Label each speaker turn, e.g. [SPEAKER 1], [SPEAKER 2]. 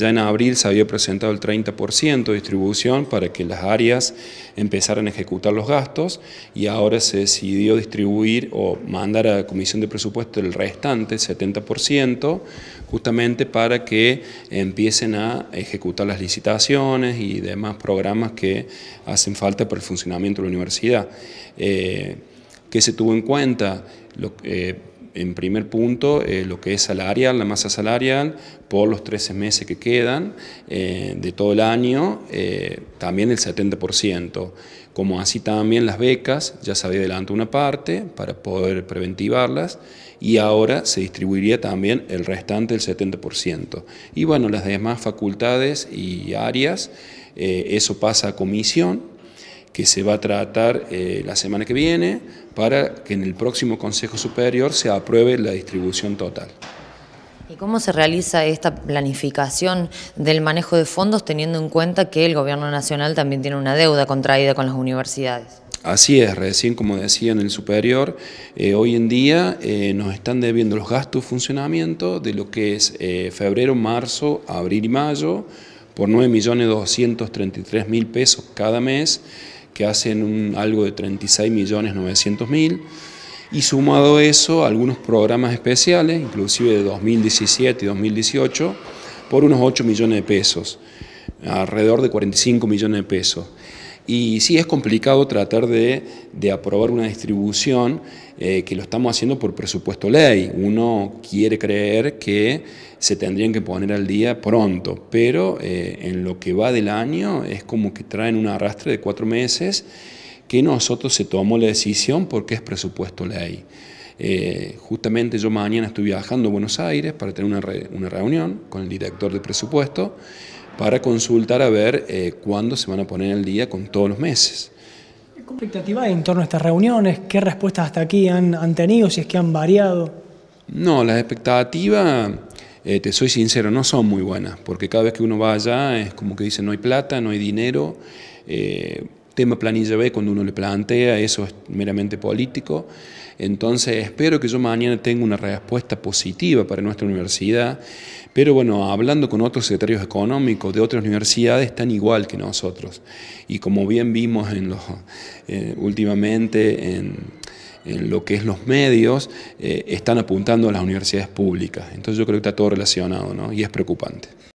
[SPEAKER 1] Ya en abril se había presentado el 30% de distribución para que las áreas empezaran a ejecutar los gastos y ahora se decidió distribuir o mandar a la Comisión de Presupuesto el restante, 70%, justamente para que empiecen a ejecutar las licitaciones y demás programas que hacen falta para el funcionamiento de la universidad. Eh, ¿Qué se tuvo en cuenta? Lo, eh, en primer punto eh, lo que es salarial, la masa salarial, por los 13 meses que quedan eh, de todo el año, eh, también el 70%, como así también las becas, ya se adelante una parte para poder preventivarlas y ahora se distribuiría también el restante del 70%. Y bueno, las demás facultades y áreas, eso pasa a comisión que se va a tratar eh, la semana que viene para que en el próximo Consejo Superior se apruebe la distribución total. ¿Y cómo se realiza esta planificación del manejo de fondos teniendo en cuenta que el Gobierno Nacional también tiene una deuda contraída con las universidades? Así es, recién como decía en el superior, eh, hoy en día eh, nos están debiendo los gastos de funcionamiento de lo que es febrero, marzo, abril y mayo por 9.233.000 pesos cada mes que hacen algo de 36.900.000 y sumado eso algunos programas especiales, inclusive de 2017 y 2018, por unos 8 millones de pesos, alrededor de 45 millones de pesos. Y sí, es complicado tratar de, aprobar una distribución eh, que lo estamos haciendo por presupuesto ley. Uno quiere creer que se tendrían que poner al día pronto, pero eh, en lo que va del año es como que traen un arrastre de cuatro meses que nosotros se tomó la decisión porque es presupuesto ley. Eh, justamente yo mañana estuve viajando a Buenos Aires para tener una, una reunión con el director de presupuesto para consultar a ver eh, cuándo se van a poner al día con todos los meses. ¿Qué expectativa hay en torno a estas reuniones? ¿Qué respuestas hasta aquí han, tenido, si es que han variado? No, las expectativas, eh, te soy sincero, no son muy buenas, porque cada vez que uno va allá es como que dice no hay plata, no hay dinero. Eh, tema planilla B, cuando uno le plantea, eso es meramente político. Entonces espero que yo mañana tenga una respuesta positiva para nuestra universidad, pero bueno, hablando con otros secretarios económicos de otras universidades, están igual que nosotros. Y como bien vimos en los, eh, últimamente en, lo que es los medios, eh, están apuntando a las universidades públicas. Entonces yo creo que está todo relacionado y es preocupante.